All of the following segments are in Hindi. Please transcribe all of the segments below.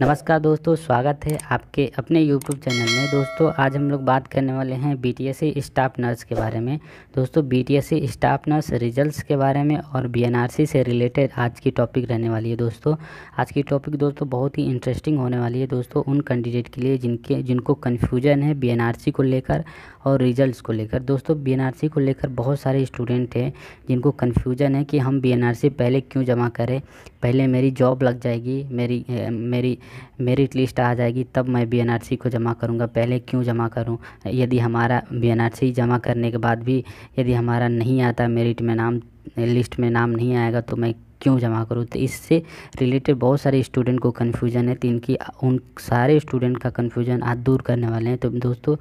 नमस्कार दोस्तों स्वागत है आपके अपने YouTube चैनल में दोस्तों आज हम लोग बात करने वाले हैं B T S staff nurse के बारे में दोस्तों B T S staff nurse results के बारे में और बी एन आर सी से रिलेटेड आज की टॉपिक रहने वाली है दोस्तों आज की टॉपिक दोस्तों बहुत ही इंटरेस्टिंग होने वाली है दोस्तों उन कैंडिडेट के लिए जिनके जिनको कन्फ्यूजन है बी एन आर सी को लेकर और रिज़ल्ट को लेकर दोस्तों बी एन आर सी को लेकर बहुत सारे स्टूडेंट हैं जिनको कन्फ्यूजन है कि हम बी एन आर सी पहले क्यों जमा करें पहले मेरी जॉब लग जाएगी मेरी मेरी मेरिट लिस्ट आ जाएगी तब मैं बी को जमा करूँगा पहले क्यों जमा करूँ यदि हमारा बी जमा करने के बाद भी यदि हमारा नहीं आता मेरिट में नाम लिस्ट में नाम नहीं आएगा तो मैं क्यों जमा करूँ तो इससे रिलेटेड बहुत सारे स्टूडेंट को कन्फ्यूजन है तो इनकी उन सारे स्टूडेंट का कन्फ्यूजन आज दूर करने वाले हैं तो दोस्तों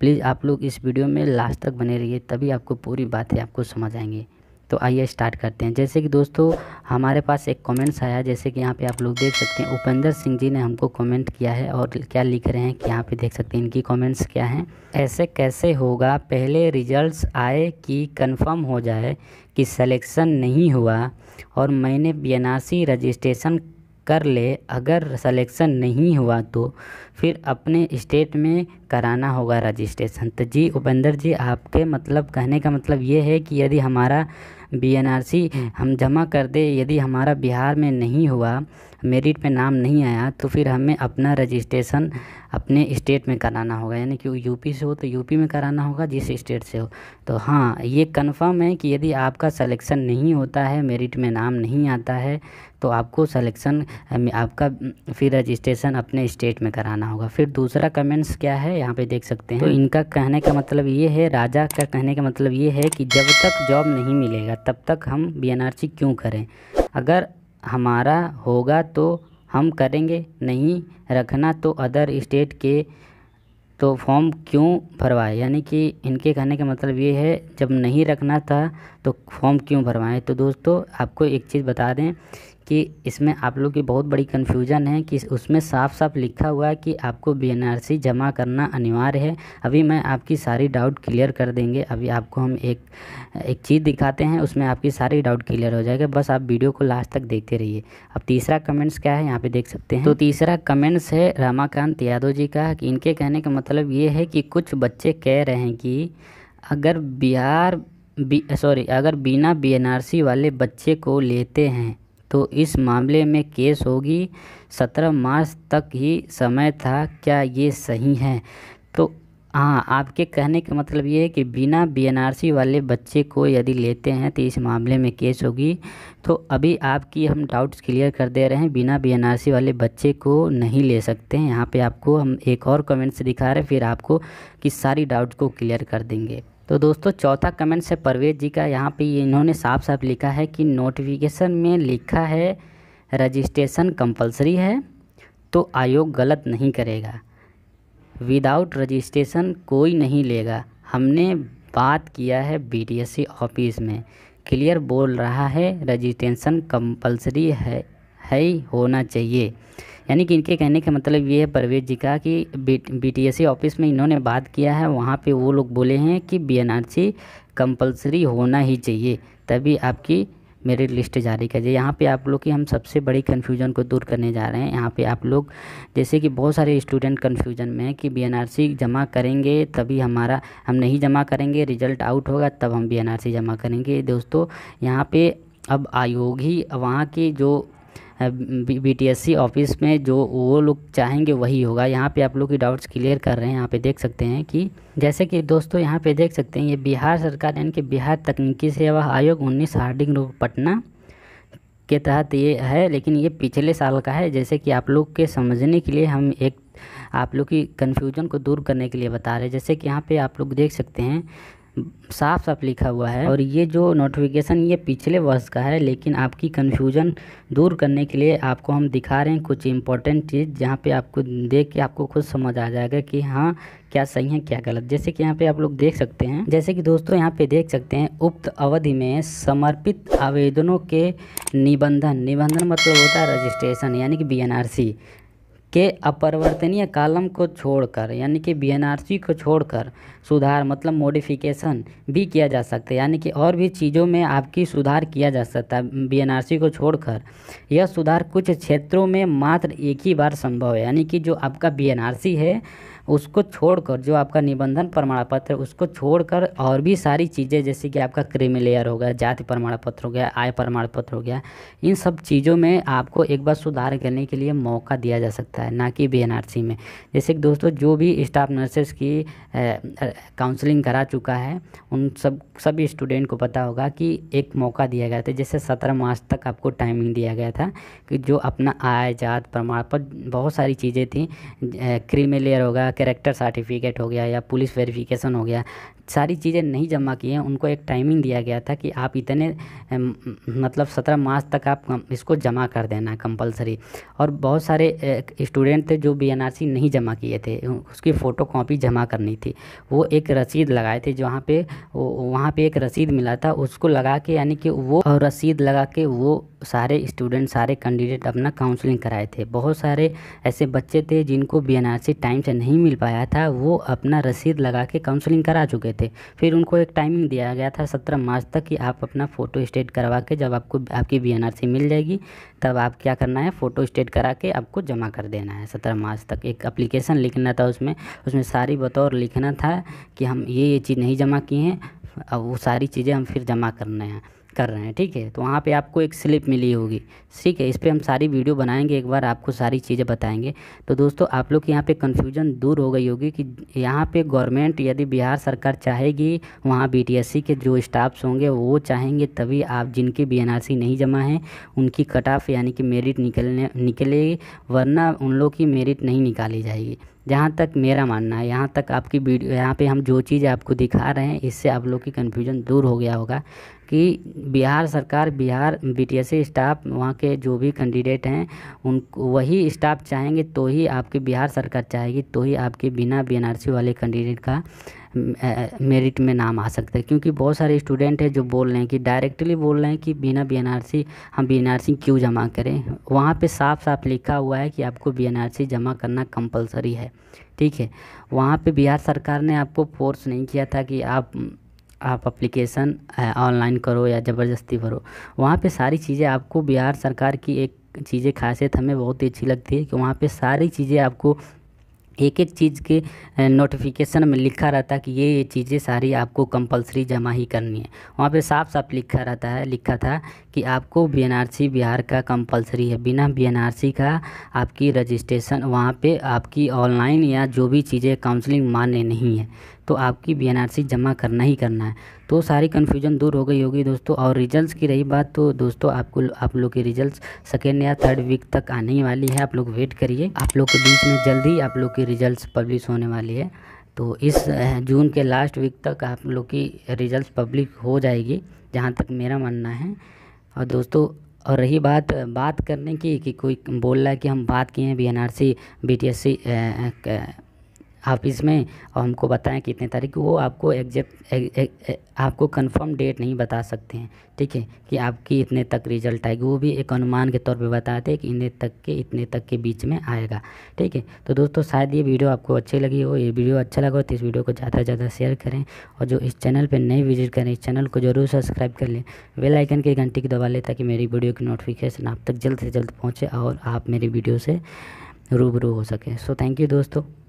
प्लीज़ आप लोग इस वीडियो में लास्ट तक बने रहिए तभी आपको पूरी बातें आपको समझ आएंगी तो आइए स्टार्ट करते हैं जैसे कि दोस्तों हमारे पास एक कमेंट्स आया जैसे कि यहाँ पे आप लोग देख सकते हैं उपेंद्र सिंह जी ने हमको कमेंट किया है और क्या लिख रहे हैं कि यहाँ पे देख सकते हैं इनकी कमेंट्स क्या हैं ऐसे कैसे होगा पहले रिजल्ट्स आए कि कंफर्म हो जाए कि सिलेक्शन नहीं हुआ और मैंने बी रजिस्ट्रेशन कर ले अगर सलेक्शन नहीं हुआ तो फिर अपने स्टेट में कराना होगा रजिस्ट्रेशन तो जी उपेंद्र जी आपके मतलब कहने का मतलब ये है कि यदि हमारा बी एन आर सी हम जमा कर दे यदि हमारा बिहार में नहीं हुआ मेरिट में नाम नहीं आया तो फिर हमें अपना रजिस्ट्रेशन अपने स्टेट में कराना होगा यानी कि यूपी से हो तो यूपी में कराना होगा जिस स्टेट से हो तो हाँ ये कन्फर्म है कि यदि आपका सलेक्शन नहीं होता है मेरिट में नाम नहीं आता है तो आपको सलेक्शन आपका फिर रजिस्ट्रेशन अपने स्टेट में कराना होगा फिर दूसरा कमेंट्स क्या है यहाँ पे देख सकते हैं तो इनका कहने का मतलब ये है राजा का कहने का मतलब ये है कि जब तक जॉब नहीं मिलेगा तब तक हम बी क्यों करें अगर हमारा होगा तो हम करेंगे नहीं रखना तो अदर स्टेट के तो फॉर्म क्यों भरवाएं यानी कि इनके कहने का मतलब ये है जब नहीं रखना था तो फॉर्म क्यों भरवाएं तो दोस्तों आपको एक चीज़ बता दें कि इसमें आप लोग की बहुत बड़ी कन्फ्यूजन है कि उसमें साफ साफ लिखा हुआ है कि आपको बी जमा करना अनिवार्य है अभी मैं आपकी सारी डाउट क्लियर कर देंगे अभी आपको हम एक एक चीज़ दिखाते हैं उसमें आपकी सारी डाउट क्लियर हो जाएगा बस आप वीडियो को लास्ट तक देखते रहिए अब तीसरा कमेंट्स क्या है यहाँ पर देख सकते हैं तो तीसरा कमेंट्स है रामाकांत यादव जी का कि इनके कहने का मतलब ये है कि कुछ बच्चे कह रहे हैं कि अगर बिहार बी सॉरी अगर बिना बी वाले बच्चे को लेते हैं तो इस मामले में केस होगी सत्रह मार्च तक ही समय था क्या ये सही है तो हाँ आपके कहने का मतलब ये है कि बिना बीएनआरसी वाले बच्चे को यदि लेते हैं तो इस मामले में केस होगी तो अभी आपकी हम डाउट्स क्लियर कर दे रहे हैं बिना बीएनआरसी वाले बच्चे को नहीं ले सकते हैं यहाँ पे आपको हम एक और कमेंट्स दिखा रहे हैं फिर आपको कि सारी डाउट्स को क्लियर कर देंगे तो दोस्तों चौथा कमेंट से परवेज जी का यहाँ पे इन्होंने साफ साफ लिखा है कि नोटिफिकेशन में लिखा है रजिस्ट्रेशन कंपलसरी है तो आयोग गलत नहीं करेगा विदाउट रजिस्ट्रेशन कोई नहीं लेगा हमने बात किया है बी ऑफिस e में क्लियर बोल रहा है रजिस्ट्रेशन कंपलसरी है है ही होना चाहिए यानी कि इनके कहने का मतलब ये है परवेज जी का कि बीटीएससी ऑफिस में इन्होंने बात किया है वहाँ पे वो लोग बोले हैं कि बीएनआरसी कंपलसरी होना ही चाहिए तभी आपकी मेरिट लिस्ट जारी कर यहाँ पे आप लोग की हम सबसे बड़ी कन्फ्यूजन को दूर करने जा रहे हैं यहाँ पे आप लोग जैसे कि बहुत सारे स्टूडेंट कन्फ्यूजन में हैं कि बीएनआरसी जमा करेंगे तभी हमारा हम नहीं जमा करेंगे रिजल्ट आउट होगा तब हम बीएनआरसी जमा करेंगे दोस्तों यहाँ पे अब आयोग ही वहाँ के जो बीटीएससी ऑफिस में जो वो लोग चाहेंगे वही होगा यहाँ पे आप लोग की डाउट्स क्लियर कर रहे हैं यहाँ पे देख सकते हैं कि जैसे कि दोस्तों यहाँ पे देख सकते हैं ये बिहार सरकार यानी कि बिहार तकनीकी सेवा आयोग उन्नीस हार्डिंग रोड पटना के तहत ये है लेकिन ये पिछले साल का है जैसे कि आप लोग के समझने के लिए हम एक आप लोग की कन्फ्यूज़न को दूर करने के लिए बता रहे हैं जैसे कि यहाँ पे आप लोग देख सकते हैं साफ साफ लिखा हुआ है और ये जो नोटिफिकेशन ये पिछले वर्ष का है लेकिन आपकी कन्फ्यूजन दूर करने के लिए आपको हम दिखा रहे हैं कुछ इंपॉर्टेंट चीज़ जहाँ पे आपको देख के आपको खुद समझ आ जाएगा कि हाँ क्या सही है क्या गलत जैसे कि यहाँ पे आप लोग देख सकते हैं जैसे कि दोस्तों यहाँ पे देख सकते हैं उक्त अवधि में समर्पित आवेदनों के निबंधन निबंधन मतलब होता है रजिस्ट्रेशन यानी कि बी के अपरिवर्तनीय कालम को छोड़कर यानी कि बी को छोड़कर सुधार मतलब मॉडिफिकेशन भी किया जा सकता है यानी कि और भी चीज़ों में आपकी सुधार किया जा सकता है बी को छोड़कर यह सुधार कुछ क्षेत्रों में मात्र एक ही बार संभव है यानी कि जो आपका बी है उसको छोड़कर जो आपका निबंधन प्रमाण पत्र उसको छोड़कर और भी सारी चीज़ें जैसे कि आपका क्रिमिनल लेयर हो गया जाति प्रमाण पत्र हो गया आय प्रमाण पत्र हो गया इन सब चीज़ों में आपको एक बार सुधार करने के लिए मौका दिया जा सकता है ना कि बी में जैसे कि दोस्तों जो भी स्टाफ नर्सेस की काउंसलिंग करा चुका है उन सब सभी स्टूडेंट को पता होगा कि एक मौका दिया गया था जैसे सत्रह मार्च तक आपको टाइमिंग दिया गया था कि जो अपना आय जात प्रमाण पत्र बहुत सारी चीज़ें थी क्रीमी लेयर होगा करेक्टर सर्टिफिकेट हो गया या पुलिस वेरिफिकेशन हो गया सारी चीज़ें नहीं जमा की हैं उनको एक टाइमिंग दिया गया था कि आप इतने मतलब सत्रह मार्च तक आप इसको जमा कर देना कंपलसरी और बहुत सारे स्टूडेंट थे जो बी नहीं जमा किए थे उसकी फ़ोटो कॉपी जमा करनी थी वो एक रसीद लगाए थे जहाँ पे वहाँ पे एक रसीद मिला था उसको लगा के यानी कि वो रसीद लगा के वो सारे स्टूडेंट सारे कैंडिडेट अपना काउंसलिंग कराए थे बहुत सारे ऐसे बच्चे थे जिनको बी टाइम से नहीं मिल पाया था वो अपना रसीद लगा के काउंसलिंग करा चुके थे फिर उनको एक टाइमिंग दिया गया था सत्रह मार्च तक कि आप अपना फ़ोटो स्टेट करवा के जब आपको आपकी बी मिल जाएगी तब आप क्या करना है फ़ोटो स्टेट करा के आपको जमा कर देना है सत्रह मार्च तक एक अप्लीकेशन लिखना था उसमें उसमें सारी बतौर लिखना था कि हम ये ये चीज़ नहीं जमा किए हैं अब वो सारी चीज़ें हम फिर जमा करने हैं कर रहे हैं ठीक है तो वहाँ पे आपको एक स्लिप मिली होगी ठीक है इस पर हम सारी वीडियो बनाएंगे एक बार आपको सारी चीज़ें बताएंगे तो दोस्तों आप लोग की यहाँ पे कन्फ्यूजन दूर हो गई होगी कि यहाँ पे गवर्नमेंट यदि बिहार सरकार चाहेगी वहाँ बीटीएससी के जो स्टाफ्स होंगे वो चाहेंगे तभी आप जिनके बी नहीं जमा हैं उनकी कट ऑफ यानी कि मेरिट निकलने निकलेगी वरना उन लोग की मेरिट नहीं निकाली जाएगी जहाँ तक मेरा मानना है यहाँ तक आपकी वीडियो यहाँ पे हम जो चीज़ आपको दिखा रहे हैं इससे आप लोग की कन्फ्यूजन दूर हो गया होगा कि बिहार सरकार Bihar B T S staff वहाँ के जो भी कैंडिडेट हैं उन वही स्टाफ चाहेंगे तो ही आपकी बिहार सरकार चाहेगी तो ही आपके बिना बी वाले कैंडिडेट का मेरिट में नाम आ सकता है क्योंकि बहुत सारे स्टूडेंट हैं जो बोल रहे हैं कि डायरेक्टली बोल रहे हैं कि बिना बी हम बी क्यों जमा करें वहाँ पे साफ साफ लिखा हुआ है कि आपको बी जमा करना कंपलसरी है ठीक है वहाँ पे बिहार सरकार ने आपको फोर्स नहीं किया था कि आप आप अप्लीकेशन ऑनलाइन करो या ज़बरदस्ती भरो वहाँ पे सारी चीज़ें आपको बिहार सरकार की एक चीज़ें खासियत हमें बहुत ही अच्छी लगती है कि वहाँ पे सारी चीज़ें आपको एक एक चीज़ के नोटिफिकेशन में लिखा रहता है कि ये ये चीज़ें सारी आपको कंपलसरी जमा ही करनी है वहाँ पे साफ साफ लिखा रहता है लिखा था कि आपको बी बिहार का कंपलसरी है बिना बी का आपकी रजिस्ट्रेशन वहाँ पे आपकी ऑनलाइन या जो भी चीज़ें काउंसलिंग मान्य नहीं है तो आपकी बी जमा करना ही करना है तो सारी कन्फ्यूजन दूर हो गई होगी दोस्तों और रिजल्ट की रही बात तो दोस्तों आपको आप लोग की रिजल्ट सेकेंड या थर्ड वीक तक आने ही वाली है आप लोग वेट करिए आप लोग के बीच में जल्दी आप लोग की रिजल्ट पब्लिश होने वाली है तो इस जून के लास्ट वीक तक आप लोग की रिजल्ट्स पब्लिक हो जाएगी जहाँ तक मेरा मानना है और दोस्तों और रही बात बात करने की कि कोई बोल रहा है कि हम बात किए हैं B N R C B T S C office में और हमको बताएं कितने तारीख वो आपको एग्जैक्ट आपको कंफर्म डेट नहीं बता सकते हैं ठीक है कि आपकी इतने तक रिजल्ट आएगी वो भी एक अनुमान के तौर पे बताते हैं कि इतने तक के इतने तक के बीच में आएगा ठीक है तो दोस्तों शायद ये वीडियो आपको अच्छी लगी हो ये वीडियो अच्छा लगा हो तो इस वीडियो को ज़्यादा से ज़्यादा शेयर करें और जो इस चैनल पर नए विजिट करें इस चैनल को जरूर सब्सक्राइब कर लें बेल आइकन की घंटी की दबा लें ताकि मेरी वीडियो की नोटिफिकेशन आप तक जल्द से जल्द पहुँचे और आप मेरी वीडियो से रूबरू हो सके सो थैंक यू दोस्तों